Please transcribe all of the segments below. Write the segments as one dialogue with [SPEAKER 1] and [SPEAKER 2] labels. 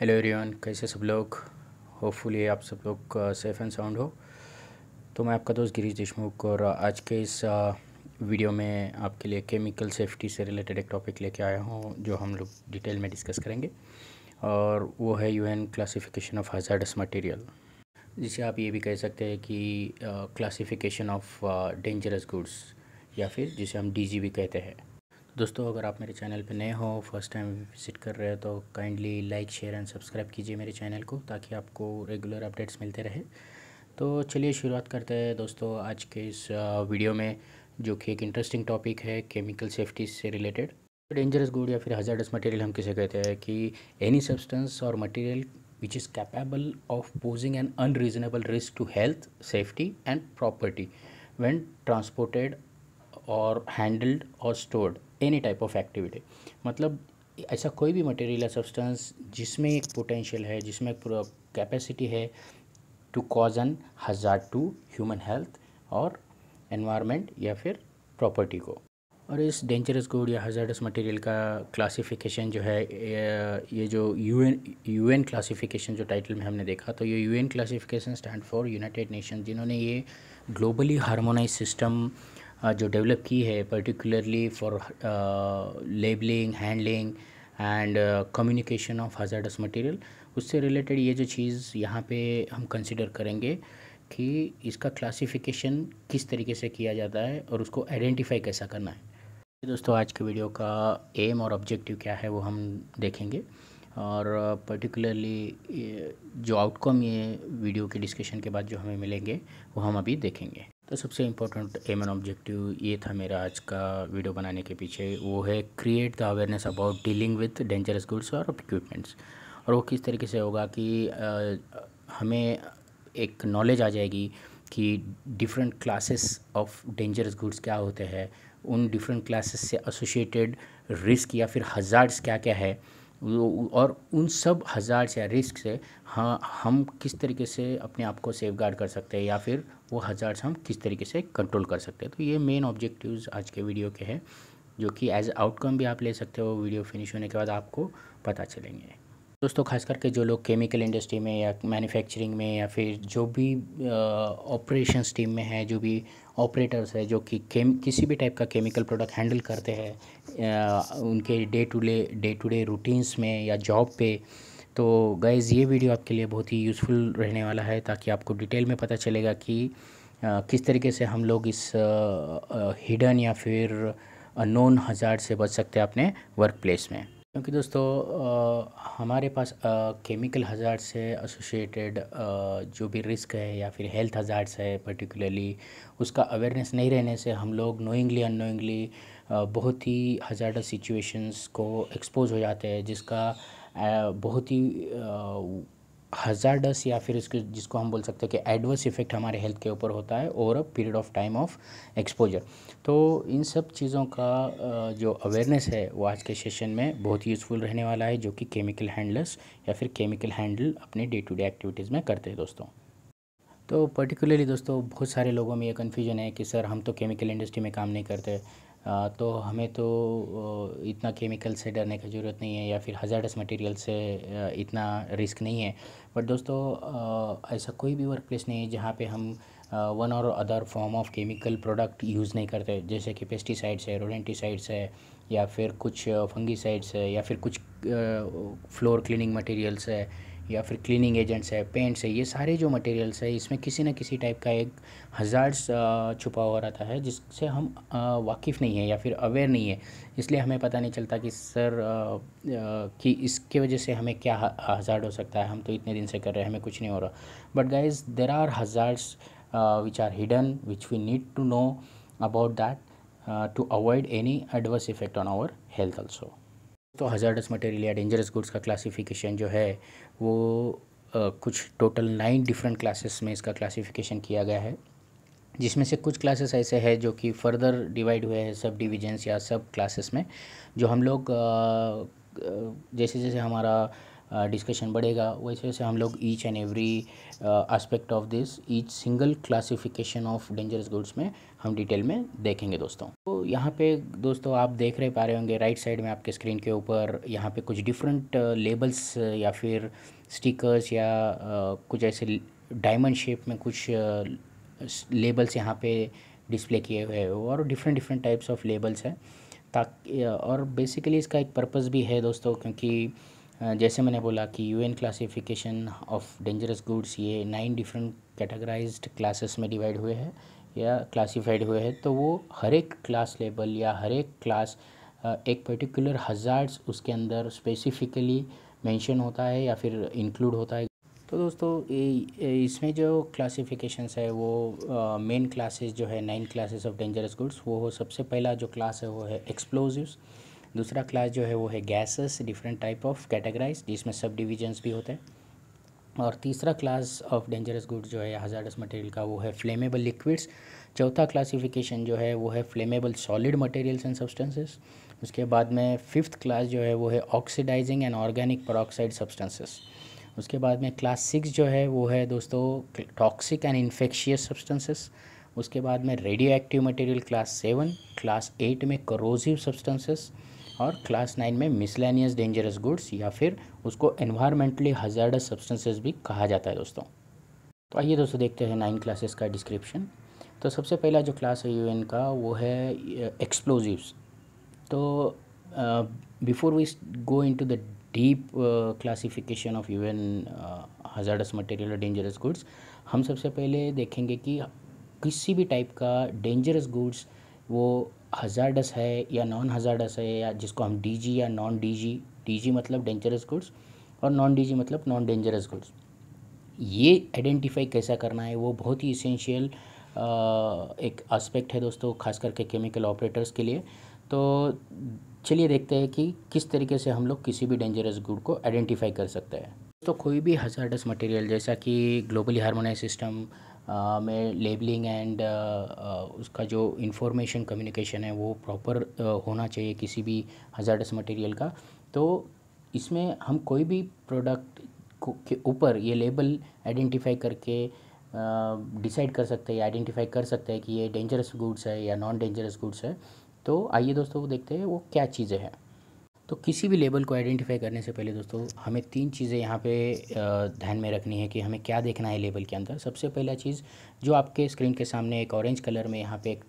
[SPEAKER 1] hello everyone कैसे सब लोग होपफुली आप सब लोग सेफ़ एंड साउंड हो तो मैं आपका दोस्त गिरीश देशमुख और uh, आज के इस वीडियो uh, में आपके लिए केमिकल सेफ्टी से रिलेटेड एक टॉपिक लेके आया हूँ जो हम लोग डिटेल में डिस्कस करेंगे और वो है UN classification of hazardous material जिसे आप ये भी कह सकते हैं कि क्लासीफिकेशन ऑफ डेंजरस गुड्स या फिर जिसे हम डी भी कहते हैं दोस्तों अगर आप मेरे चैनल पर नए हो फर्स्ट टाइम विजिट कर रहे हो तो kindly like share and subscribe कीजिए मेरे चैनल को ताकि आपको रेगुलर अपडेट्स मिलते रहे तो चलिए शुरुआत करते हैं दोस्तों आज के इस वीडियो में जो कि एक इंटरेस्टिंग टॉपिक है केमिकल सेफ्टी से रिलेटेड डेंजरस गुड या फिर हजार्डस मटेरियल हम किसे कहते हैं कि एनी सब्सटेंस और material which is capable of posing an unreasonable risk to health safety and property when transported और हैंडल्ड और stored any type of activity मतलब ऐसा कोई भी मटेरियल या सब्सटेंस जिसमें एक पोटेंशियल है जिसमें एक कैपेसिटी है to cause an hazard to human health और एनवायरनमेंट या फिर प्रॉपर्टी को और इस डेंजरस गुड या हज़ारस मटेरियल का क्लासिफिकेशन जो है ये जो यूएन यूएन क्लासिफिकेशन जो टाइटल में हमने देखा तो ये UN classification stand for United Nation जिन्होंने ये ग्लोबली हार्मोनाइज सिस्टम Uh, जो डेवलप की है particularly for labeling handling and communication of hazardous material उससे रिलेटेड ये जो चीज़ यहाँ पे हम कंसिडर करेंगे कि इसका क्लासिफिकेशन किस तरीके से किया जाता है और उसको आइडेंटिफाई कैसा करना है दोस्तों आज के वीडियो का एम और ऑब्जेक्टिव क्या है वो हम देखेंगे और पर्टिकुलरली uh, जो आउटकम ये वीडियो के डिस्कशन के बाद जो हमें मिलेंगे वो हम अभी देखेंगे तो सबसे इम्पोर्टेंट एम एन ऑब्जेक्टिव ये था मेरा आज का वीडियो बनाने के पीछे वो है create the awareness about dealing with dangerous goods और इक्विपमेंट्स और वो किस तरीके से होगा कि आ, हमें एक नॉलेज आ जाएगी कि different classes of dangerous goods क्या होते हैं उन डिफरेंट क्लासेस से एसोसिएटेड रिस्क या फिर हज़ार्ड्स क्या क्या है और उन सब हज़ार से रिस्क से हाँ हम किस तरीके से अपने आप को सेफ गार्ड कर सकते हैं या फिर वो हज़ार से हम किस तरीके से कंट्रोल कर सकते हैं तो ये मेन ऑब्जेक्टिव्स आज के वीडियो के हैं जो कि एज आउटकम भी आप ले सकते हो वीडियो फिनिश होने के बाद आपको पता चलेंगे दोस्तों खास करके जो लोग केमिकल इंडस्ट्री में या मैन्युफैक्चरिंग में या फिर जो भी ऑपरेशंस टीम में है जो भी ऑपरेटर्स है जो कि केम किसी भी टाइप का केमिकल प्रोडक्ट हैंडल करते हैं उनके day to day day to day routines में या जॉब पे तो गैज़ ये वीडियो आपके लिए बहुत ही यूज़फुल रहने वाला है ताकि आपको डिटेल में पता चलेगा कि आ, किस तरीके से हम लोग इस हिडन या फिर नॉन हज़ार से बच सकते हैं अपने वर्क प्लेस में क्योंकि दोस्तों आ, हमारे पास आ, केमिकल हज़ार से एसोसिएटेड जो भी रिस्क है या फिर हेल्थ हज़ार है पर्टिकुलरली उसका अवेयरनेस नहीं रहने से हम लोग नोइंगली अनोइंगली बहुत ही हज़ार सिचुएशंस को एक्सपोज हो जाते हैं जिसका आ, बहुत ही हजारडस या फिर इसको जिसको हम बोल सकते हैं कि एडवर्स इफ़ेक्ट हमारे हेल्थ के ऊपर होता है over a period of time of exposure तो इन सब चीज़ों का जो अवेयरनेस है वो आज के सेशन में बहुत यूज़फुल रहने वाला है जो कि केमिकल हैंडलर्स या फिर केमिकल हैंडल अपने डे टू डे एक्टिविटीज़ में करते हैं दोस्तों तो पर्टिकुलरली दोस्तों बहुत सारे लोगों में ये कन्फ्यूजन है कि सर हम तो केमिकल इंडस्ट्री में काम नहीं करते तो हमें तो इतना केमिकल से डरने की ज़रूरत नहीं है या फिर हजारस मटेरियल से इतना रिस्क नहीं है बट दोस्तों ऐसा कोई भी वर्क प्लेस नहीं है जहाँ पे हम वन और other form of chemical product use नहीं करते जैसे कि पेस्टिसाइड्स है रोडेंटिसाइड्स है या फिर कुछ फंगीसाइड्स है या फिर कुछ फ्लोर क्लीनिंग मटेरियल्स है या फिर क्लीनिंग एजेंट्स है पेंट्स है ये सारे जो मटेरियल्स है इसमें किसी न किसी टाइप का एक हज़ार्स छुपा हुआ रहता है जिससे हम वाकिफ़ नहीं है या फिर अवेयर नहीं है इसलिए हमें पता नहीं चलता कि सर कि इसके वजह से हमें क्या हज़ार्ड हो सकता है हम तो इतने दिन से कर रहे हैं हमें कुछ नहीं हो रहा but guys there are hazards which are hidden which we need to know about that to avoid any adverse effect on our health also तो हज़ार्डस मटेरियल या डेंजरस गुड्स का क्लासिफिकेशन जो है वो आ, कुछ टोटल नाइन डिफरेंट क्लासेस में इसका classification किया गया है जिसमें से कुछ क्लासेस ऐसे हैं जो कि फर्दर डिवाइड हुए हैं सब डिविजन्स या सब क्लासेस में जो हम लोग आ, जैसे जैसे हमारा डिस्कशन बढ़ेगा वैसे वैसे हम लोग each and every aspect of this each single classification of dangerous goods में हम डिटेल में देखेंगे दोस्तों तो यहाँ पे दोस्तों आप देख रहे पा रहे होंगे राइट साइड में आपके स्क्रीन के ऊपर यहाँ पे कुछ डिफरेंट लेबल्स या फिर स्टिकर्स या कुछ ऐसे डायमंड शेप में कुछ लेबल्स यहाँ पे डिस्प्ले किए हुए हैं और different different types of labels हैं ताकि और बेसिकली इसका एक पर्पज़ भी है दोस्तों क्योंकि जैसे मैंने बोला कि UN classification of dangerous goods ये नाइन डिफरेंट कैटेगराइज्ड क्लासेस में डिवाइड हुए हैं या क्लासिफाइड हुए हैं तो वो हर एक क्लास लेवल या हर एक क्लास एक पर्टिकुलर हज़ार्ड्स उसके अंदर स्पेसिफिकली मेंशन होता है या फिर इंक्लूड होता है तो दोस्तों इसमें जो क्लासिफिकेशंस है वो मेन क्लासेस जो है nine classes of dangerous goods वो सबसे पहला जो क्लास है वो है एक्सप्लोजिवस दूसरा क्लास जो है वो है gases different type of categorize जिसमें सब डिविजन्स भी होते हैं और तीसरा क्लास ऑफ डेंजरस गुड जो है हजारस मटेरियल का वो है फ्लेमेबल लिक्विड्स चौथा क्लासिफिकेशन जो है वो है flammable solid materials and substances उसके बाद में फिफ्थ क्लास जो है वो है oxidizing and organic peroxide substances उसके बाद में क्लास सिक्स जो है वो है दोस्तों टॉक्सिक एंड इन्फेक्शियस सब्सटेंसेस उसके बाद में radioactive material class seven class eight में करोजिव सब्सटेंसेस और क्लास नाइन में मिसलानियस डेंजरस गुड्स या फिर उसको एनवायरमेंटली हजारडस सब्सटेंसेस भी कहा जाता है दोस्तों तो आइए दोस्तों देखते हैं नाइन क्लासेस का डिस्क्रिप्शन तो सबसे पहला जो क्लास है यूएन का वो है एक्सप्लोजिवस तो before we go into the deep classification of U N hazardous material और डेंजरस गुड्स हम सबसे पहले देखेंगे कि किसी भी टाइप का डेंजरस गुड्स वो हज़ारडस है या नॉन हज़ारडस है या जिसको हम डीजी या नॉन डीजी डीजी मतलब डेंजरस गुड्स और नॉन डीजी मतलब नॉन डेंजरस गुड्स ये आइडेंटिफाई कैसा करना है वो बहुत ही इसेंशियल एक एस्पेक्ट है दोस्तों खास करके केमिकल ऑपरेटर्स के लिए तो चलिए देखते हैं कि किस तरीके से हम लोग किसी भी डेंजरस गुड को आइडेंटिफाई कर सकते हैं तो कोई भी हज़ारडस मटेरियल जैसा कि ग्लोबली हारमोनाइज सिस्टम में लेबलिंग एंड उसका जो इंफॉर्मेशन कम्युनिकेशन है वो प्रॉपर होना चाहिए किसी भी हज़ार्डस मटेरियल का तो इसमें हम कोई भी प्रोडक्ट के ऊपर ये लेबल आइडेंटिफाई करके डिसाइड कर सकते हैं आइडेंटिफाई कर सकते हैं कि ये डेंजरस गुड्स है या नॉन डेंजरस गुड्स है तो आइए दोस्तों वो देखते हैं वो क्या चीज़ें हैं तो किसी भी लेबल को आइडेंटिफाई करने से पहले दोस्तों हमें तीन चीज़ें यहाँ पे ध्यान में रखनी है कि हमें क्या देखना है लेबल के अंदर सबसे पहला चीज़ जो आपके स्क्रीन के सामने एक ऑरेंज कलर में यहाँ पे एक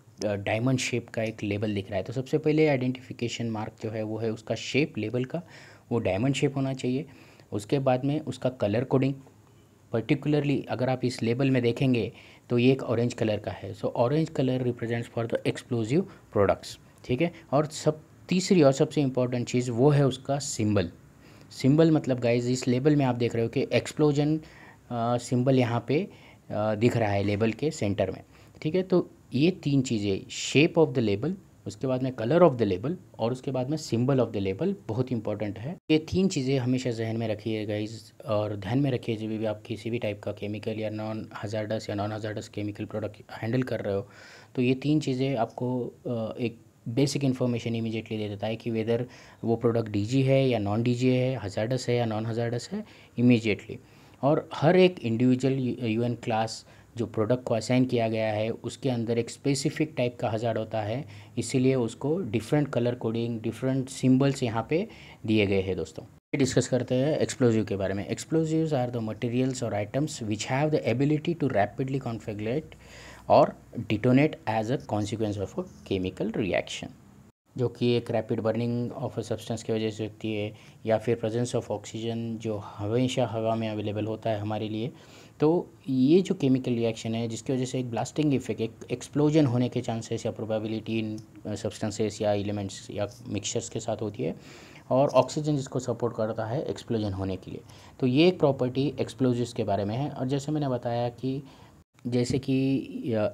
[SPEAKER 1] डायमंड शेप का एक लेबल दिख रहा है तो सबसे पहले आइडेंटिफिकेशन मार्क जो है वो है उसका शेप लेबल का वो डायमंड शेप होना चाहिए उसके बाद में उसका कलर कोडिंग पर्टिकुलरली अगर आप इस लेबल में देखेंगे तो ये एक ऑरेंज कलर का है so orange colour represents for the explosive products ठीक है और सब तीसरी और सबसे इम्पॉर्टेंट चीज़ वो है उसका सिंबल सिंबल मतलब गाइज इस लेबल में आप देख रहे हो कि एक्सप्लोजन सिंबल यहाँ पे आ, दिख रहा है लेबल के सेंटर में ठीक है तो ये तीन चीज़ें शेप ऑफ द लेबल उसके बाद में कलर ऑफ द लेबल और उसके बाद में सिंबल ऑफ द लेबल बहुत इंपॉर्टेंट है ये तीन चीज़ें हमेशा जहन में रखिए गाइज और ध्यान में रखिए जब भी आप किसी भी टाइप का केमिकल या नॉन हज़ारडस या non hazardous chemical product handle कर रहे हो तो ये तीन चीज़ें आपको एक बेसिक इन्फॉर्मेशन इमीजिएटली दे देता है कि वेदर वो प्रोडक्ट डीजी है या नॉन डीजी है हजारडस है या नॉन हजारडस है इमीजिएटली और हर एक इंडिविजुअल यूएन क्लास जो प्रोडक्ट को असाइन किया गया है उसके अंदर एक स्पेसिफिक टाइप का हजार होता है इसीलिए उसको different colour coding different symbols यहाँ पे दिए गए हैं दोस्तों डिस्कस करते हैं एक्सप्लोजिव के बारे में एक्सप्लोजिव आर द मटेरियल्स और items which have the ability to rapidly conflagrate और detonate as a consequence of a chemical reaction जो कि एक rapid burning of a substance की वजह से होती है या फिर प्रेजेंस ऑफ ऑक्सीजन जो हमेशा हवा में अवेलेबल होता है हमारे लिए तो ये जो केमिकल रिएक्शन है जिसकी वजह से एक ब्लास्टिंग इफेक्ट एक एक्सप्लोजन होने के चांसेस या प्रोबेबिलिटी इन सब्सटेंसेस या एलिमेंट्स या मिक्सचर्स के साथ होती है और ऑक्सीजन जिसको सपोर्ट करता है एक्सप्लोजन होने के लिए तो ये एक प्रॉपर्टी एक्सप्लोजिव के बारे में है और जैसे मैंने बताया कि जैसे कि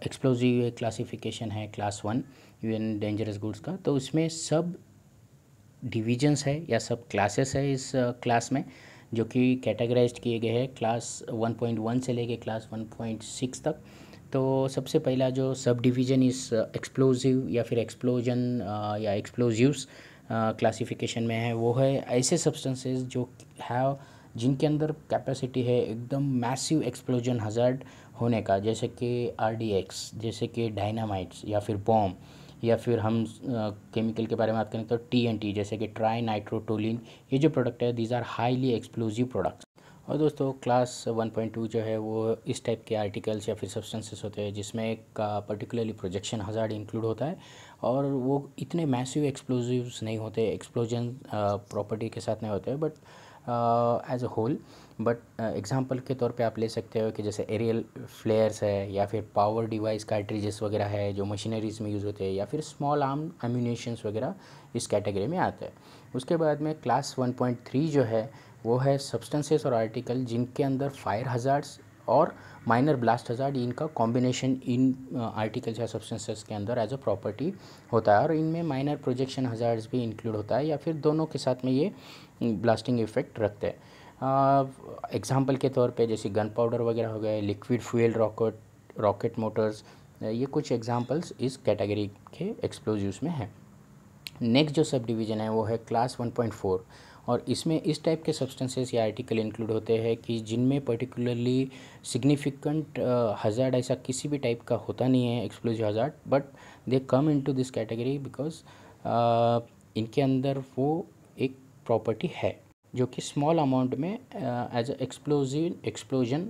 [SPEAKER 1] एक्सप्लोजिव क्लासिफिकेशन है class one UN dangerous goods का तो उसमें सब डिविजन्स है या सब क्लासेस है इस क्लास uh, में जो कि कैटेगराइज किए गए हैं क्लास 1.1 से लेके क्लास 1.6 तक तो सबसे पहला जो सब डिवीज़न इस एक्सप्लोजिव uh, या फिर एक्सप्लोजन uh, या एक्सप्लोजिवस क्लासिफिकेशन में है वो है ऐसे सब्सटेंसेस जो हैव जिनके अंदर कैपेसिटी है एकदम मैसिव एक्सप्लोजन हजार्ड होने का जैसे कि आर जैसे कि डायनामाइट्स या फिर बॉम्ब या फिर हम केमिकल के बारे में बात करें तो टी जैसे कि ट्राई नाइट्रोटोलिन ये जो प्रोडक्ट है these are highly explosive products और दोस्तों क्लास 1.2 जो है वो इस टाइप के आर्टिकल्स या फिर सब्सटेंसेस होते हैं जिसमें एक पर्टिकुलरली प्रोजेक्शन हजार्ड इंक्लूड होता है और वो इतने मैसिव एक्सप्लोजिव्स नहीं होते एक्सप्लोजन प्रॉपर्टी के साथ नहीं होते but as a whole but example के तौर पे आप ले सकते हो कि जैसे एरियल फ्लेयर्स है या फिर पावर डिवाइस कार्ट्रिजेस वगैरह है जो मशीनरीज में यूज़ होते हैं या फिर स्मॉल आर्म एम्यूनेशंस वगैरह इस कैटेगरी में आते हैं उसके बाद में क्लास 1.3 जो है वो है सब्सटेंसेस और आर्टिकल जिनके अंदर फायर हज़ार्स और माइनर ब्लास्ट हज़ार्ड इनका कॉम्बिनेशन इन आर्टिकल्स या सब्सटेंसेस के अंदर एज अ प्रॉपर्टी होता है और इनमें माइनर प्रोजेक्शन हज़ार्स भी इंक्लूड होता है या फिर दोनों के साथ में ये ब्लास्टिंग इफ़ेक्ट रखते हैं एग्ज़ाम्पल के तौर पे जैसे गन पाउडर वगैरह हो गए liquid fuel rocket rocket motors ये कुछ एग्ज़ाम्पल्स इस कैटेगरी के एक्सप्लोजिवस में हैं नेक्स्ट जो सब डिवीज़न है वो है क्लास 1.4 और इसमें इस टाइप के सब्सटेंसेस या आर्टिकल इंक्लूड होते हैं कि जिनमें पर्टिकुलरली सिग्निफिकेंट हज़ार्ड ऐसा किसी भी टाइप का होता नहीं है explosive hazard but they come into this category because इनके अंदर वो एक प्रॉपर्टी है जो कि स्मॉल अमाउंट में as a explosive explosion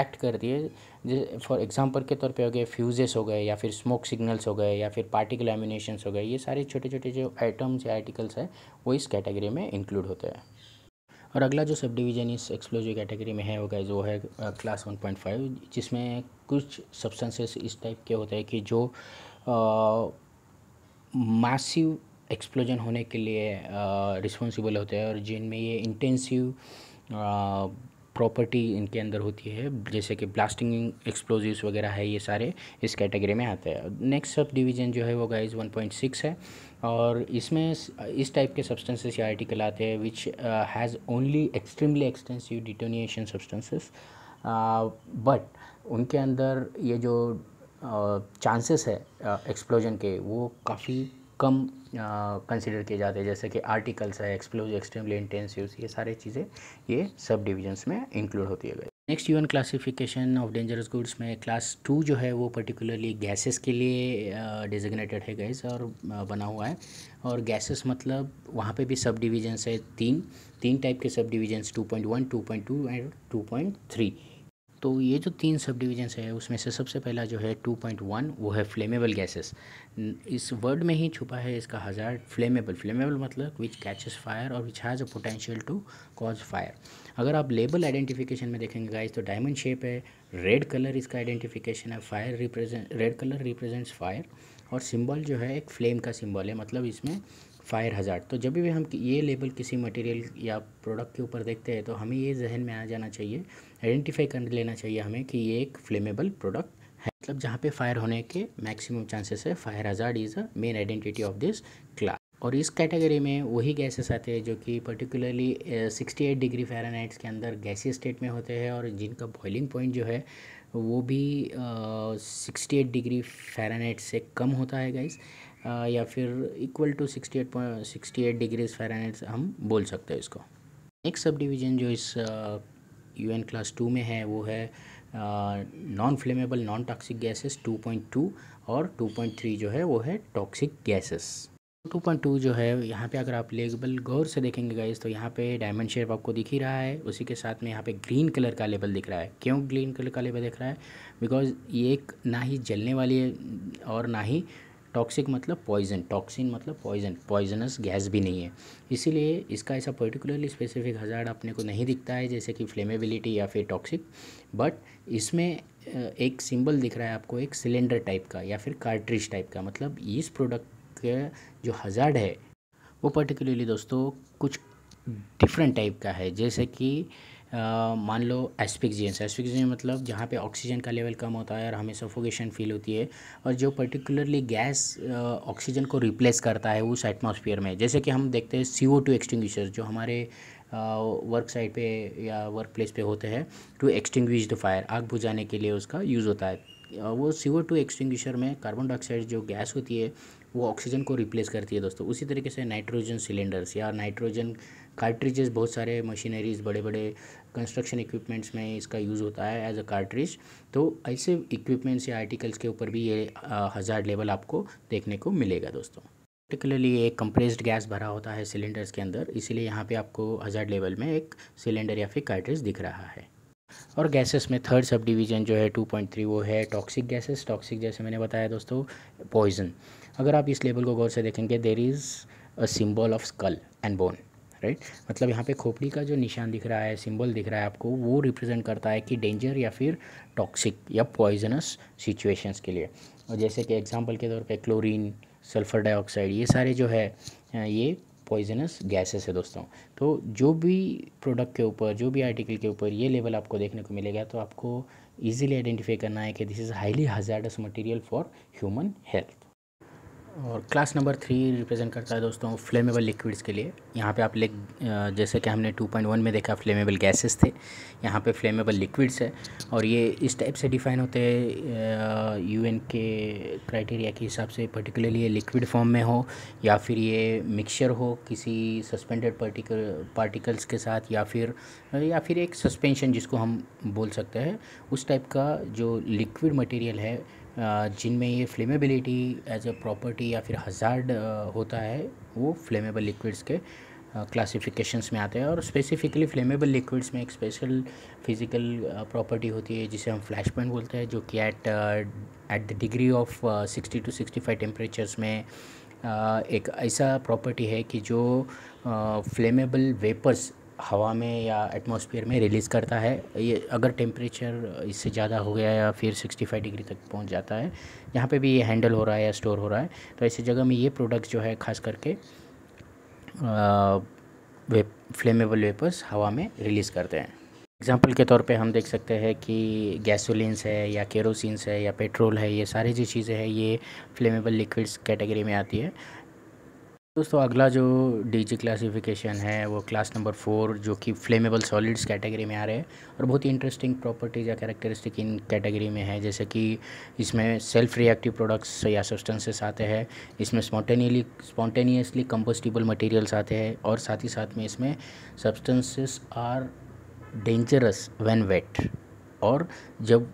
[SPEAKER 1] act करती है फॉर एग्जांपल के तौर पे हो गए फ्यूजेस हो गए या फिर स्मोक सिग्नल्स हो गए या फिर पार्टिकल एमिनेशंस हो गए ये सारे छोटे छोटे जो आइटम्स या आर्टिकल्स हैं वो इस कैटेगरी में इंक्लूड होते हैं और अगला जो सब डिवीज़न इस एक्सप्लोजिव कैटेगरी में है वो गए वो है क्लास वन पॉइंट फाइव जिसमें कुछ सब्सटेंसेस इस टाइप के होते हैं कि जो मासिव uh, एक्सप्लोजन होने के लिए रिस्पॉन्सिबल होते हैं और जिनमें ये इंटेंसिव प्रॉपर्टी इनके अंदर होती है जैसे कि ब्लास्टिंग एक्सप्लोजिवस वगैरह है ये सारे इस कैटेगरी में आते हैं नेक्स्ट सब डिवीज़न जो है वो गाइज 1.6 है और इसमें इस टाइप के सब्सटेंसेस या आर्टिकल आते हैं which has only extremely extensive detonation substances but उनके अंदर ये जो चांसेस है एक्सप्लोजन के वो काफ़ी कम कंसिडर किए जाते हैं जैसे कि आर्टिकल्स है एक्सप्लोजिव एक्सट्रीमली इंटेंसिव ये सारी चीज़ें ये सब डिविजन्स में इंक्लूड होती है next UN classification of dangerous goods में क्लास टू जो है वो पर्टिकुलरली गैसेस के लिए डिजिग्नेटेड uh, है गैस और uh, बना हुआ है और गैसेस मतलब वहाँ पे भी सब डिविजन्स है तीन तीन टाइप के subdivisions two point one two point two and two point three तो ये जो तीन सब डिविजन्स है उसमें से सबसे पहला जो है टू पॉइंट वन वो है फ्लेमेबल गैसेस इस वर्ड में ही छुपा है इसका हज़ार फ्लेमेबल फ्लेमेबल मतलब विच कैचेस फायर और which has a potential to cause fire अगर आप लेबल आइडेंटिफिकेशन में देखेंगे गाइस तो डायमंड शेप है रेड कलर इसका आइडेंटिफिकेशन है fire represent red colour represents fire और सिंबल जो है एक फ्लेम का सिंबल है मतलब इसमें फायर हज़ार तो जब भी हम ये लेबल किसी मटेरियल या प्रोडक्ट के ऊपर देखते हैं तो हमें ये जहन में आ जाना चाहिए आइडेंटिफाई कर लेना चाहिए हमें कि ये एक फ्लेमेबल प्रोडक्ट है मतलब जहाँ पे फायर होने के मैक्सिमम चांसेस है fire hazard is a main identity of this class और इस कैटेगरी में वही गैसेस आते हैं जो कि particularly sixty eight degree Fahrenheits के अंदर गैसी स्टेट में होते हैं और जिनका बॉइलिंग पॉइंट जो है वो भी सिक्सटी एट डिग्री फेरानाइट से कम होता है गैस या फिर equal to sixty eight point sixty eight degrees Fahrenheits हम बोल सकते हैं इसको नेक्स्ट सब डिवीज़न जो इस यू एन क्लास टू में है वो है non flammable non toxic gases 2.2 और 2.3 जो है वो है टॉक्सिक गैसेस 2.2 जो है यहाँ पे अगर आप लेबल गौर से देखेंगे गैस तो यहाँ पे डायमंड शेप आपको दिख ही रहा है उसी के साथ में यहाँ पे ग्रीन कलर का लेबल दिख रहा है क्यों ग्रीन कलर का लेबल दिख रहा है बिकॉज ये एक ना ही जलने वाली है और ना ही टॉक्सिक मतलब पॉइजन टॉक्सिन मतलब पॉइजन पॉइजनस गैस भी नहीं है इसीलिए इसका ऐसा पर्टिकुलरली स्पेसिफिक हज़ार अपने को नहीं दिखता है जैसे कि फ्लेमेबिलिटी या फिर टॉक्सिक बट इसमें एक सिंबल दिख रहा है आपको एक सिलेंडर टाइप का या फिर कार्ट्रिज टाइप का मतलब इस प्रोडक्ट का जो हज़ार है वो पर्टिकुलरली दोस्तों कुछ डिफरेंट टाइप का है जैसे कि मान लो एस्पिक्सियंस एस्पिक्सियन मतलब जहाँ पे ऑक्सीजन का लेवल कम होता है और हमें सफोकेशन फील होती है और जो पर्टिकुलरली गैस ऑक्सीजन को रिप्लेस करता है उस एटमॉस्फेयर में जैसे कि हम देखते हैं सी ओ टू एक्सटिंग्विशर जो हमारे वर्क साइट पे या वर्क प्लेस पे होते हैं टू एक्सटिंग्विश द फायर आग बुझाने के लिए उसका यूज़ होता है वो सी ओ टू एक्सटिंग्विशर में कार्बन डाइऑक्साइड जो गैस होती है वो ऑक्सीजन को रिप्लेस करती है दोस्तों उसी तरीके से नाइट्रोजन सिलेंडर्स या नाइट्रोजन कार्ट्रिजेस बहुत सारे मशीनरीज बड़े बड़े कंस्ट्रक्शन इक्विपमेंट्स में इसका यूज़ होता है एज अ कार्ट्रिज तो ऐसे इक्विपमेंट्स या आर्टिकल्स के ऊपर भी ये हज़ार लेवल आपको देखने को मिलेगा दोस्तों पर्टिकुलरली एक कंप्रेस्ड गैस भरा होता है सिलेंडर्स के अंदर इसीलिए यहाँ पे आपको हज़ार लेवल में एक सिलेंडर या फिर कार्ट्रिज दिख रहा है और गैसेस में थर्ड सब डिवीज़न जो है 2.3 वो है टॉक्सिक गैसेस टॉक्सिक जैसे मैंने बताया दोस्तों पॉइजन अगर आप इस लेवल को गौर से देखेंगे there is a symbol of skull and bone right मतलब यहाँ पे खोपड़ी का जो निशान दिख रहा है सिंबल दिख रहा है आपको वो रिप्रेजेंट करता है कि डेंजर या फिर टॉक्सिक या पॉइजनस सिचुएशंस के लिए और जैसे कि एग्जाम्पल के तौर पर क्लोरीन सल्फ़र डाइऑक्साइड ये सारे जो है ये पॉइजनस गैसेस है दोस्तों तो जो भी प्रोडक्ट के ऊपर जो भी आर्टिकल के ऊपर ये लेवल आपको देखने को मिलेगा तो आपको ईजिली आइडेंटिफाई करना है कि this is highly hazardous material for human health और क्लास नंबर थ्री रिप्रेजेंट करता है दोस्तों फ्लेमेबल लिक्विड्स के लिए यहाँ पे आप ले जैसे कि हमने 2.1 में देखा फ्लेमेबल गैसेस थे यहाँ पे फ्लेमेबल लिक्विड्स है और ये इस टाइप से डिफाइन होते हैं यूएन के क्राइटेरिया के हिसाब से पर्टिकुलरली ये लिक्विड फॉर्म में हो या फिर ये मिक्सचर हो किसी सस्पेंडेड पार्टिकल पार्टिकल्स के साथ या फिर या फिर एक सस्पेंशन जिसको हम बोल सकते हैं उस टाइप का जो लिक्विड मटेरियल है जिनमें ये फ्लेमेबिलिटी एज अ प्रॉपर्टी या फिर हजार्ड होता है वो फ्लेमेबल लिक्विड्स के क्लासिफिकेशंस में आते हैं और स्पेसिफिकली फ्लेमेबल लिक्विड्स में एक स्पेशल फिज़िकल प्रॉपर्टी होती है जिसे हम फ्लैश पॉइंट बोलते हैं जो कि at at the degree of sixty two sixty five temperatures में uh, एक ऐसा प्रॉपर्टी है कि जो फ्लेमेबल वेपर्स हवा में या एटमॉस्फेयर में रिलीज़ करता है ये अगर टेम्परेचर इससे ज़्यादा हो गया या फिर 65 डिग्री तक पहुंच जाता है यहाँ पे भी ये हैंडल हो रहा है या स्टोर हो रहा है तो ऐसी जगह में ये प्रोडक्ट जो है खास करके वे फ्लेमेबल वेपर्स हवा में रिलीज़ करते हैं एग्ज़ाम्पल के तौर पे हम देख सकते हैं कि गैसोलिन्स है या केरोसिनस है या पेट्रोल है ये सारी जो चीज़ें हैं ये फ्लेमेबल लिक्विड्स कैटेगरी में आती है दोस्तों अगला जो डीजी क्लासिफिकेशन है वो क्लास नंबर फोर जो कि फ्लेमेबल सॉलिड्स कैटेगरी में आ रहे हैं और बहुत ही इंटरेस्टिंग प्रॉपर्टीज या कैरेक्टरिस्टिक इन कैटेगरी में है जैसे कि इसमें सेल्फ रिएक्टिव प्रोडक्ट्स या सब्सटेंसेस आते हैं इसमें स्पॉन्टेनियली स्पॉन्टेनियसली कंपोस्टिबल मटेरियल्स आते हैं और साथ ही साथ में इसमें substances are dangerous when wet और जब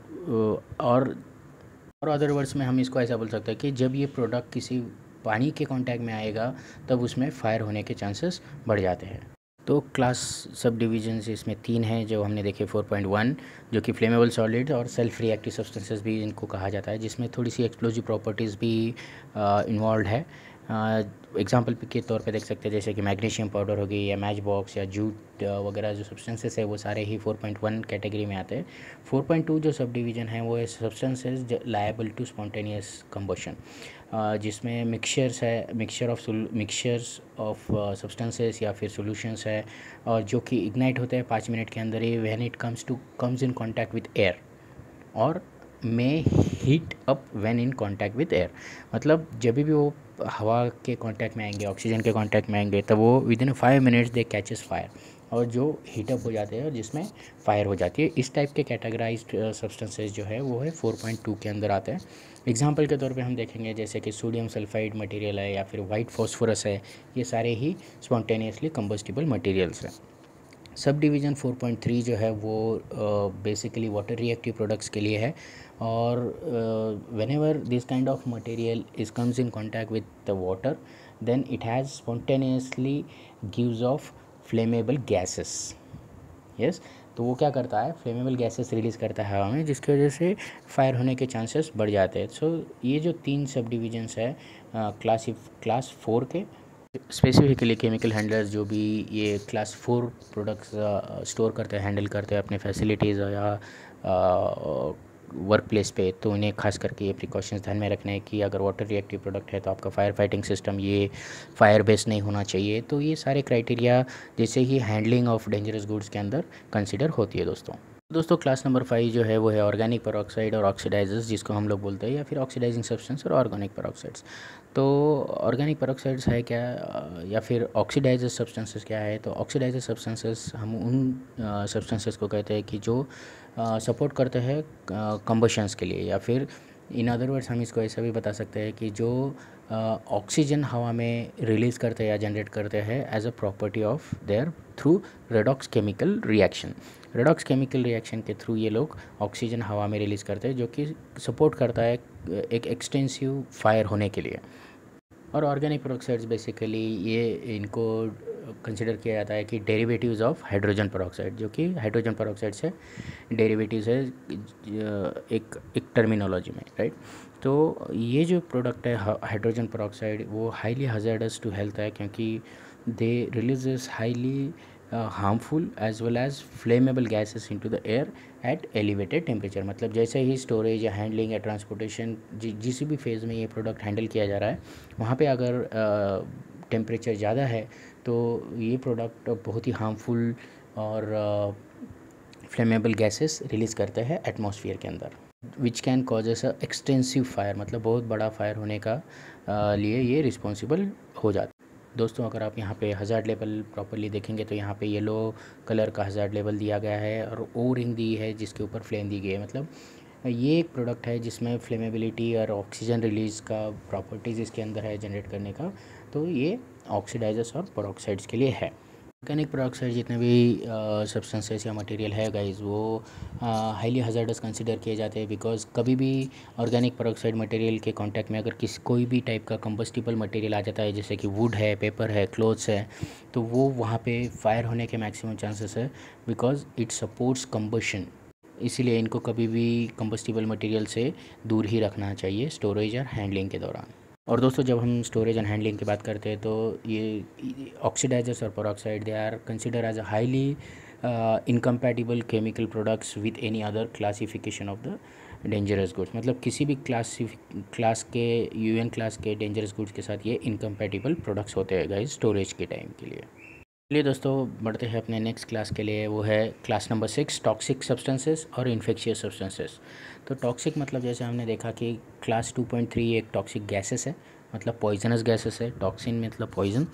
[SPEAKER 1] और और अदर वर्ड्स में हम इसको ऐसा बोल सकते हैं कि जब ये प्रोडक्ट किसी पानी के कांटेक्ट में आएगा तब उसमें फायर होने के चांसेस बढ़ जाते हैं तो क्लास सब डिवीजन इसमें तीन हैं जो हमने देखे 4.1 जो कि फ्लेमेबल सॉलिड और सेल्फ रिएक्टिव सब्सटेंसेस भी इनको कहा जाता है जिसमें थोड़ी सी एक्सप्लोजिव प्रॉपर्टीज़ भी इन्वॉल्व है एग्जाम्पल के तौर पे देख सकते हैं जैसे कि मैग्नीशियम पाउडर हो गई या मैच बॉक्स या जूट वगैरह जो सब्सटेंसेस है वो सारे ही 4.1 कैटेगरी में आते हैं 4.2 जो सब डिवीज़न है वो है substances liable to spontaneous combustion जिसमें मिक्सचर्स है mixture of mixtures of substances या फिर सॉल्यूशंस है और जो कि इग्नाइट होते हैं पाँच मिनट के अंदर ही when it comes to comes in contact with air और may heat up when in contact with air मतलब जब भी वो हवा के कांटेक्ट में आएंगे ऑक्सीजन के कांटेक्ट में आएंगे तब वो within five minutes they catches fire और जो हीटअप हो जाते हैं और जिसमें फायर हो जाती है इस टाइप के कैटेगराइज सब्सटेंसेज uh, जो है वो है फोर पॉइंट टू के अंदर आते हैं एग्जाम्पल के तौर पे हम देखेंगे जैसे कि सोडियम सल्फाइड मटेरियल है या फिर वाइट फॉस्फोरस है ये सारे ही स्पॉन्टेनियसली कम्बस्टिबल मटेरियल्स हैं सब डिवीज़न 4.3 जो है वो बेसिकली वाटर रिएक्टिव प्रोडक्ट्स के लिए है और whenever this kind of material is comes in contact with the water then it has spontaneously gives off flammable gases yes तो वो क्या करता है फ्लेमेबल गैसेस रिलीज़ करता है हवा में जिसकी वजह से फायर होने के चांसेस बढ़ जाते हैं सो so, ये जो तीन सब डिविजन्स है क्लास क्लास फोर के स्पेसिफिकली केमिकल हैंडलर्स जो भी ये क्लास फोर प्रोडक्ट्स स्टोर करते हैं हैंडल करते हैं अपने फैसिलिटीज़ या वर्क प्लेस पे तो उन्हें खास करके ये प्रिकॉशंस ध्यान में रखना है कि अगर वाटर रिएक्टिव प्रोडक्ट है तो आपका फायर फाइटिंग सिस्टम ये फायर बेस नहीं होना चाहिए तो ये सारे क्राइटेरिया जैसे ही हैंडलिंग ऑफ डेंजरस गुड्स के अंदर कंसिडर होती है दोस्तों दोस्तों क्लास नंबर फाइव जो है वो है ऑर्गेनिक परऑक्साइड और ऑक्सीडाइजर्स जिसको हम लोग बोलते हैं या फिर ऑक्सीडाइजिंग सब्सटेंस और ऑर्गेनिक परऑक्साइड्स तो ऑर्गेनिक परऑक्साइड्स है क्या या फिर ऑक्सीडाइजर सब्सटेंसेस क्या है तो ऑक्सीडाइजर सब्सटेंसेस हम उन सब्सटेंसेस को कहते हैं कि जो सपोर्ट करते हैं कम्बशंस के लिए या फिर इन अदर वर्ड्स हम इसको ऐसा भी बता सकते हैं कि जो ऑक्सीजन हवा में रिलीज़ करते हैं या जनरेट करते हैं as a property of their through redox chemical reaction redox chemical reaction के थ्रू ये लोग ऑक्सीजन हवा में रिलीज़ करते हैं जो कि सपोर्ट करता है एक एक्सटेंसिव फायर होने के लिए और ऑर्गेनिक प्रोक्साइड्स बेसिकली ये इनको कंसिडर किया जाता है कि डेरिवेटिव्स ऑफ हाइड्रोजन परोक्साइड जो कि हाइड्रोजन परोक्साइड से डेरिवेटिव्स है एक एक टर्मिनोलॉजी में राइट तो ये जो प्रोडक्ट है हाइड्रोजन परोक्साइड वो हाईली हजार्डस टू हेल्थ है क्योंकि they release highly uh, harmful as well as flammable gases into the air at elevated temperature मतलब जैसे ही स्टोरेज या हैंडलिंग या ट्रांसपोर्टेशन जि, जिस भी फेज़ में ये प्रोडक्ट हैंडल किया जा रहा है वहाँ पे अगर टेम्परेचर uh, ज़्यादा है तो ये प्रोडक्ट बहुत ही हार्मफुल और फ्लेमेबल गैसेस रिलीज़ करते हैं एटमॉस्फेयर के अंदर which can causes extensive fire मतलब बहुत बड़ा फायर होने का uh, लिए ये रिस्पॉन्सिबल हो जाता दोस्तों अगर आप यहाँ पे हज़ार लेवल प्रॉपरली देखेंगे तो यहाँ पे येलो कलर का हज़ार लेवल दिया गया है और ओ रिंग दी है जिसके ऊपर फ्लेम दी गई है मतलब ये एक प्रोडक्ट है जिसमें फ्लेमेबिलिटी और ऑक्सीजन रिलीज़ का प्रॉपर्टीज़ इसके अंदर है जनरेट करने का तो ये ऑक्सीडाइजर्स और प्रोक्साइड्स के लिए है ऑर्गेनिक प्रोडक्ट्स है जितने भी सब्सटेंसेस या मटेरियल है गाइज वो हाईली हजार्डस कंसिडर किए जाते हैं बिकॉज कभी भी ऑर्गेनिक प्रोडक्साइड मटेरियल के कांटेक्ट में अगर किस कोई भी टाइप का कम्बस्टिबल मटेरियल आ जाता है जैसे कि वुड है पेपर है क्लोथ्स है तो वो वहाँ पे फायर होने के मैक्सिमम चांसेस है बिकॉज इट सपोर्ट्स कम्बशन इसीलिए इनको कभी भी कम्बस्टिबल मटेरियल से दूर ही रखना चाहिए स्टोरेज और हैंडलिंग के दौरान और दोस्तों जब हम स्टोरेज एंड हैंडलिंग की बात करते हैं तो ये ऑक्सीडाइजर्स और peroxide they are consider as a highly incompatible chemical products with any other classification of the dangerous goods मतलब किसी भी क्लासिफिक क्लास के यूएन क्लास के डेंजरस गुड्स के साथ ये इनकम्पैटिबल प्रोडक्ट्स होते हैं गाइज स्टोरेज के टाइम के लिए चलिए दोस्तों बढ़ते हैं अपने नेक्स्ट क्लास के लिए वो है class number six toxic substances और इन्फेक्शियस सब्सटेंसेस तो टॉक्सिक मतलब जैसे हमने देखा कि क्लास टू पॉइंट थ्री एक टॉक्सिक गैसेस है मतलब पॉइजनस गैसेस है टॉक्सिन मतलब पॉइजन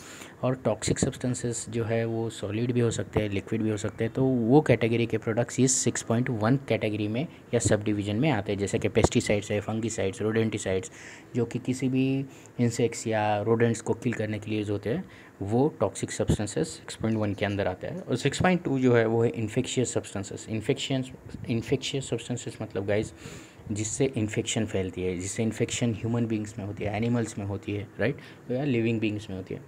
[SPEAKER 1] और टॉक्सिक सब्सटेंसेस जो है वो सॉलिड भी हो सकते हैं लिक्विड भी हो सकते हैं तो वो कैटेगरी के प्रोडक्ट्स इस सिक्स पॉइंट वन कैटेगरी में या सब डिवीजन में आते हैं जैसे कि पेस्टिसाइड्स है फंगिसाइड्स रोडेंटिसाइड्स जो कि किसी भी इंसेक्ट्स या रोडेंट्स को किल करने के लिए यूज़ होते हैं वो toxic substances six point one के अंदर आता है और सिक्स पॉइंट टू जो है वो है infectious substances infectious infectious substances मतलब गाइज़ जिससे इन्फेक्शन फैलती है जिससे इन्फेक्शन ह्यूमन बींग्स में होती है एनिमल्स में होती है राइट तो या लिविंग बींग्स में होती है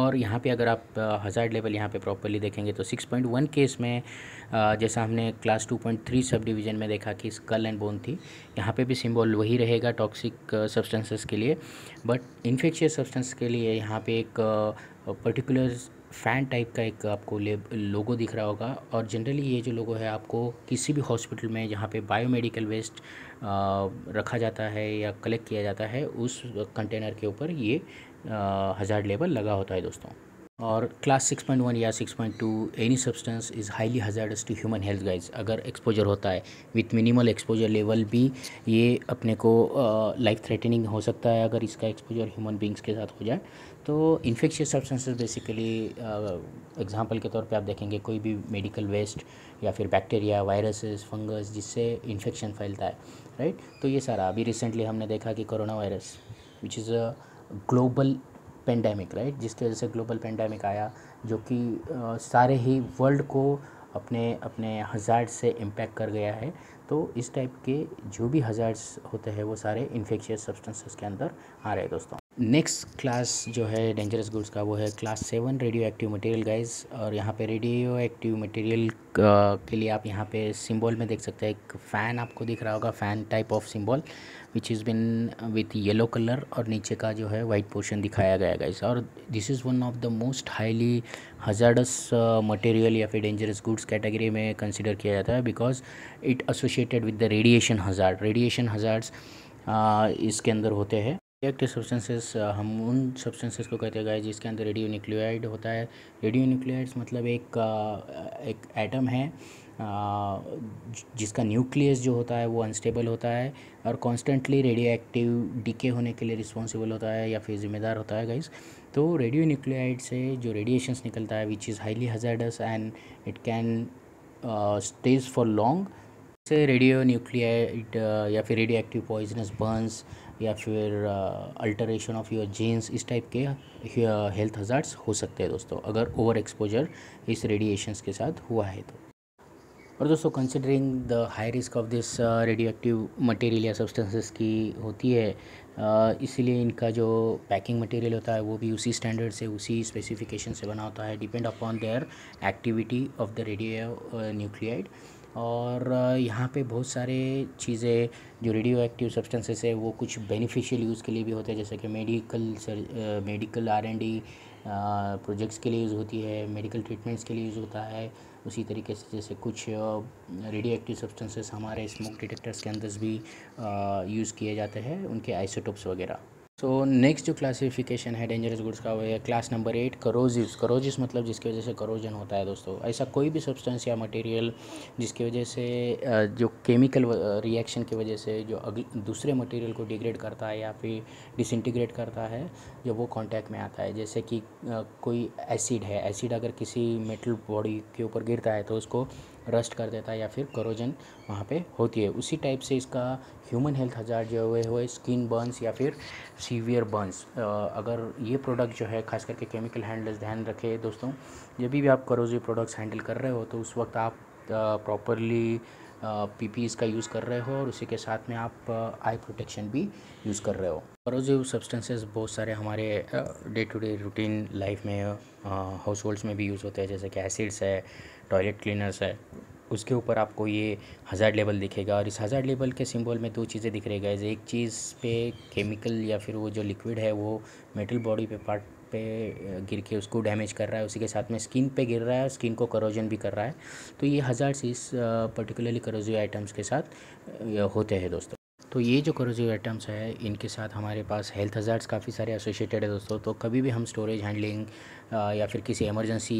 [SPEAKER 1] और यहाँ पे अगर आप हज़ार लेवल यहाँ पे प्रॉपरली देखेंगे तो 6.1 केस में जैसा हमने क्लास 2.3 सब डिवीज़न में देखा कि स्कल एंड बोन थी यहाँ पे भी सिंबल वही रहेगा टॉक्सिक सब्सटेंसेस के लिए बट इन्फेक्शियस सब्सटेंस के लिए यहाँ पे एक पर्टिकुलर फ़ैन टाइप का एक आपको लोगो दिख रहा होगा और जनरली ये जो लोगो है आपको किसी भी हॉस्पिटल में जहाँ पे बायोमेडिकल वेस्ट रखा जाता है या कलेक्ट किया जाता है उस कंटेनर के ऊपर ये हज़ार लेबल लगा होता है दोस्तों और क्लास 6.1 या 6.2 any substance is highly hazardous to human health guys अगर एक्सपोजर होता है विथ मिनिमल एक्सपोजर लेवल भी ये अपने को लाइफ uh, थ्रेटनिंग हो सकता है अगर इसका एक्सपोजर ह्यूमन बींग्स के साथ हो जाए तो इन्फेक्शियस सब्सटेंसेस बेसिकली एग्जांपल के तौर पे आप देखेंगे कोई भी मेडिकल वेस्ट या फिर बैक्टीरिया वायरसेस फंगस जिससे इन्फेक्शन फैलता है राइट तो ये सारा अभी रिसेंटली हमने देखा कि corona virus which is a global pandemic right जिसकी वजह से ग्लोबल पेंडेमिक आया जो कि सारे ही वर्ल्ड को अपने अपने हज़ार्ड से इम्पैक्ट कर गया है तो इस टाइप के जो भी हज़ार्ड्स होते हैं वो सारे इन्फेक्शियस सब्सटेंसेस के अंदर आ रहे हैं दोस्तों नेक्स्ट क्लास जो है डेंजरस गुड्स का वो है class seven radioactive material guys और यहाँ पे रेडियो एक्टिव मटेरियल के लिए आप यहाँ पे सिंबल में देख सकते हैं एक फ़ैन आपको दिख रहा होगा fan type of symbol which is been with yellow colour और नीचे का जो है वाइट पोर्शन दिखाया गया गाइज और this is one of the most highly hazardous material या फिर डेंजरस गुड्स कैटेगरी में कंसिडर किया जाता है because it associated with the radiation hazard radiation hazards इसके अंदर होते हैं रिएक्टिव सब्सटेंसेस uh, हम उन सब्सटेंसेस को कहते हैं जिसके अंदर रेडियो न्यूक्लियाइड होता है रेडियो न्यूक्लियाइड्स मतलब एक uh, एक एटम है uh, जिसका न्यूक्लियस जो होता है वो अनस्टेबल होता है और कॉन्स्टेंटली रेडियो एक्टिव डिके होने के लिए रिस्पॉन्सिबल होता है या फिर जिम्मेदार होता है गाइज तो रेडियो न्यूक्लियाइड से जो रेडिएशंस निकलता है which is highly hazardous and it can stays for long से रेडियो न्यूक्लियाइड या फिर रेडियो एक्टिव पॉइजनस बर्नस या फिर अल्टरेशन ऑफ योर जीन्स इस टाइप के हेल्थ uh, हज़ार्ड्स हो सकते हैं दोस्तों अगर ओवर एक्सपोजर इस रेडिएशंस के साथ हुआ है तो और दोस्तों considering the high risk of this radioactive material या सब्सटेंसेस की होती है uh, इसीलिए इनका जो पैकिंग मटेरियल होता है वो भी उसी स्टैंडर्ड से उसी स्पेसिफिकेशन से बना होता है depend upon their activity of the radionuclide और यहाँ पे बहुत सारे चीज़ें जो रेडियो एक्टिव सब्सटेंसेस है वो कुछ बेनिफिशियल यूज़ के लिए भी होते हैं जैसे कि medical sir medical R and D projects के लिए यूज़ होती है मेडिकल ट्रीटमेंट्स के लिए यूज़ होता है उसी तरीके से जैसे कुछ रेडियो एक्टिव सब्सटेंसेस हमारे स्मोक डिटेक्टर्स के अंदर भी यूज़ किए जाते हैं उनके आइसोटोप्स वगैरह सो नेक्स्ट जो क्लासिफिकेशन है डेंजरस गुड्स का वो है class number eight corrosives corrosives मतलब जिसकी वजह से करोजन होता है दोस्तों ऐसा कोई भी सब्सटेंस या मटेरियल जिसकी वजह से जो केमिकल रिएक्शन की वजह से जो दूसरे मटेरियल को डिग्रेड करता है या फिर डिसइंटीग्रेट करता है जब वो कॉन्टैक्ट में आता है जैसे कि कोई एसिड है एसिड अगर किसी मेटल बॉडी के ऊपर गिरता है तो उसको रस्ट कर देता है या फिर करोजन वहाँ पे होती है उसी टाइप से इसका ह्यूमन हेल्थ हज़ार जो हुए हुए स्किन बर्न्स या फिर सीवियर बर्न्स अगर ये प्रोडक्ट जो है खास करके केमिकल हैंडल्स ध्यान रखें दोस्तों जब भी आप करोजिव प्रोडक्ट्स हैंडल कर रहे हो तो उस वक्त आप प्रॉपरली पी पी का यूज़ कर रहे हो और उसी के साथ में आप आई प्रोटेक्शन भी यूज़ कर रहे हो करोजिव सब्सटेंसेस बहुत सारे हमारे day to day routine life में हाउस होल्ड्स में भी यूज़ होते हैं जैसे कि एसिड्स है टॉयलेट क्लीनर्स है उसके ऊपर आपको ये हज़ार लेवल दिखेगा और इस हज़ार लेवल के सिंबल में दो चीज़ें दिख रही गाइज एक चीज़ पे केमिकल या फिर वो जो लिक्विड है वो मेटल बॉडी पे पार्ट पे गिर के उसको डैमेज कर रहा है उसी के साथ में स्किन पे गिर रहा है और स्किन को करोजन भी कर रहा है तो ये हज़ार चीज़ पर्टिकुलरली करोजिव आइटम्स के साथ होते हैं दोस्तों तो ये जो करोजिव आइटम्स है इनके साथ हमारे पास हेल्थ हज़ार्ड्स काफ़ी सारे एसोसिएटेड है दोस्तों तो कभी भी हम स्टोरेज हैंडलिंग या फिर किसी एमरजेंसी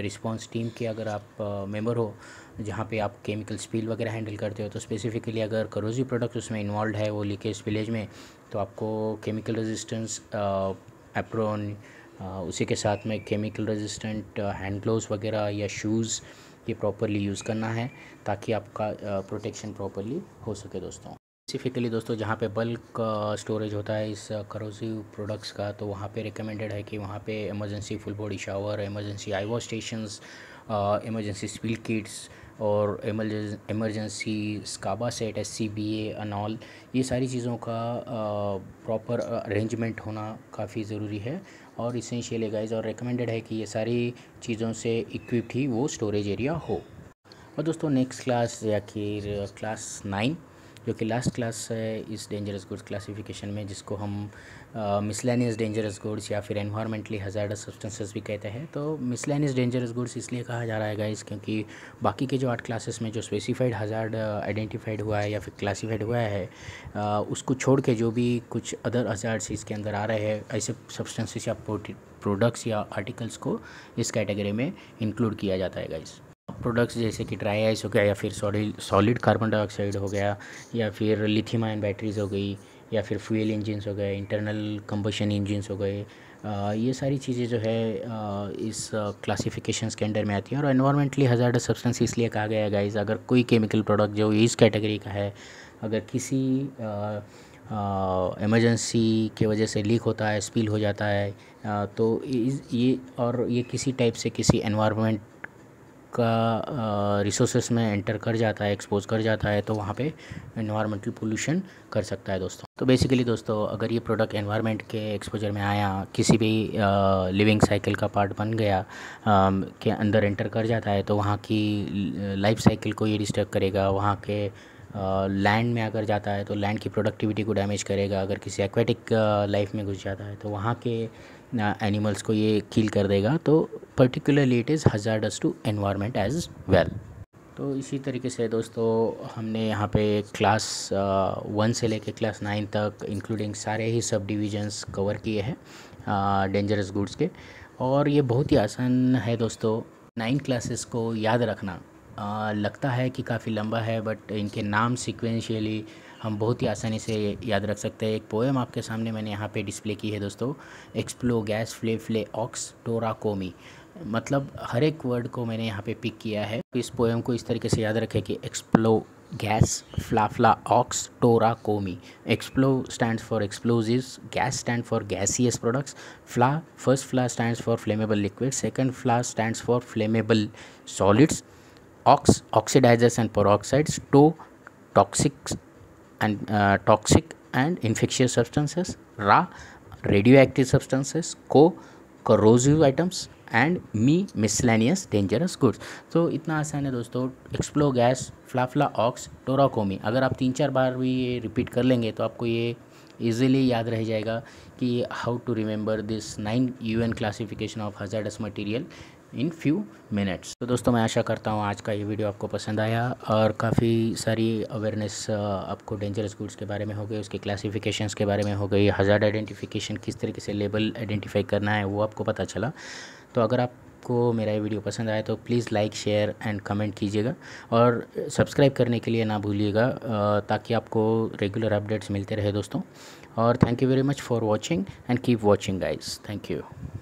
[SPEAKER 1] रिस्पॉन्स टीम के अगर आप मेंबर हो जहाँ पे आप केमिकल स्पिल वगैरह हैंडल करते हो तो स्पेसिफिकली अगर करोजिव प्रोडक्ट्स उसमें इन्वॉल्व है वो लीकेज विलेज में तो आपको केमिकल रेजिस्टेंस एप्रोन उसी के साथ में केमिकल रेजिस्टेंट हैंड ग्लोव वगैरह या शूज़ ये प्रॉपरली यूज़ करना है ताकि आपका प्रोटेक्शन प्रॉपरली हो सके दोस्तों स्पेसिफिकली दोस्तों जहाँ पे बल्क स्टोरेज होता है इस करोसिव प्रोडक्ट्स का तो वहाँ पे रिकमेंडेड है कि वहाँ पे emergency full body shower emergency wash stations emergency spill kits और emergency scuba set S C B A ये सारी चीज़ों का प्रॉपर अरेंजमेंट होना काफ़ी ज़रूरी है और इसेंशियल है गाइज़ और रिकमेंडेड है कि ये सारी चीज़ों से इक्विप्ड ही वो स्टोरेज एरिया हो और दोस्तों नेक्स्ट क्लास या फिर क्लास नाइन जो कि लास्ट क्लास है इस डेंजरस गुड्स क्लासिफिकेशन में जिसको हम मिसलानियस डेंजरस गुड्स या फिर एनवायरमेंटली हजारडस सब्सटेंसेस भी कहते हैं तो मिसलानियस डेंजरस गुड्स इसलिए कहा जा रहा है गाइस क्योंकि बाकी के जो आठ क्लासेस में जो स्पेसिफाइड हजार्ड आइडेंटिफाइड हुआ है या फिर क्लासीफाइड हुआ है आ, उसको छोड़ के जो भी कुछ अदर हजार्ड्स इसके अंदर आ रहे हैं ऐसे सब्सटेंसेस या प्रोडक्ट्स या आर्टिकल्स को इस कैटेगरी में इंक्लूड किया जाता है गाइस प्रोडक्ट्स जैसे कि ड्राई आइस हो गया या फिर सॉलिड कार्बन डाइऑक्साइड हो गया या फिर लिथियम आयन बैटरीज हो गई या फिर फ्यूल इंजन्स हो गए इंटरनल कम्बशन इंजन्स हो गए ये सारी चीज़ें जो है इस क्लासिफिकेशन के अंडर में आती हैं और एनवायरमेंटली हज़ार सब्सटेंस इसलिए कहा गया है गाइस अगर कोई केमिकल प्रोडक्ट जो इस कैटेगरी का है अगर किसी इमरजेंसी के वजह से लीक होता है स्पील हो जाता है आ, तो इस ये और ये किसी टाइप से किसी एनवायरमेंट का रिसोर्सेस में एंटर कर जाता है एक्सपोज कर जाता है तो वहाँ पे इन्वायरमेंटल पोल्यूशन कर सकता है दोस्तों तो बेसिकली दोस्तों अगर ये प्रोडक्ट एनवायरनमेंट के एक्सपोजर में आया किसी भी लिविंग साइकिल का पार्ट बन गया आ, के अंदर एंटर कर जाता है तो वहाँ की लाइफ साइकिल को ये डिस्टर्ब करेगा वहाँ के लैंड में अगर जाता है तो लैंड की प्रोडक्टिविटी को डैमेज करेगा अगर किसी एक्वेटिक लाइफ में घुस जाता है तो वहाँ के एनिमल्स को ये किल कर देगा तो particularly it is hazardous to environment as well तो इसी तरीके से दोस्तों हमने यहाँ पे क्लास वन uh, से लेके क्लास नाइन तक इंक्लूडिंग सारे ही सब डिविजन्स कवर किए हैं डेंजरस uh, गुड्स के और ये बहुत ही आसान है दोस्तों नाइन क्लासेस को याद रखना uh, लगता है कि काफ़ी लंबा है बट इनके नाम सिक्वेंशियली हम बहुत ही आसानी से याद रख सकते हैं एक पोएम आपके सामने मैंने यहाँ पे डिस्प्ले की है दोस्तों एक्सप्लो गैस फ्ले फ्ले ऑक्स टोरा कोमी मतलब हर एक वर्ड को मैंने यहाँ पे पिक किया है इस पोएम को इस तरीके से याद रखें कि explo gas fla fla ox tora comi explo stand for explosive gas stand for gaseous products fla first fla stand for flammable liquid second fla stand for flammable solids ox oxidizers and peroxides to toxics and toxic and infectious substances ra radioactive substances co corrosive items and mi miscellaneous dangerous goods तो इतना आसान है दोस्तों एक्सप्लो gas fla fla aux टोराकोमी अगर आप तीन चार बार भी ये रिपीट कर लेंगे तो आपको ये ईजिली याद रह जाएगा कि how to remember this nine U N classification of hazardous material in few minutes तो दोस्तों मैं आशा करता हूँ आज का ये वीडियो आपको पसंद आया और काफ़ी सारी अवेयरनेस uh, आपको डेंजरस गुड्स के बारे में हो गई उसके क्लासीफिकेशन के बारे में हो गई हज़ार्ड आइडेंटिफिकेशन किस तरीके से लेबल आइडेंटिफाई करना है वो आपको पता चला तो अगर आपको मेरा ये वीडियो पसंद आए तो please like share and comment कीजिएगा और सब्सक्राइब करने के लिए ना भूलिएगा ताकि आपको रेगुलर अपडेट्स मिलते रहे दोस्तों और thank you very much for watching and keep watching guys thank you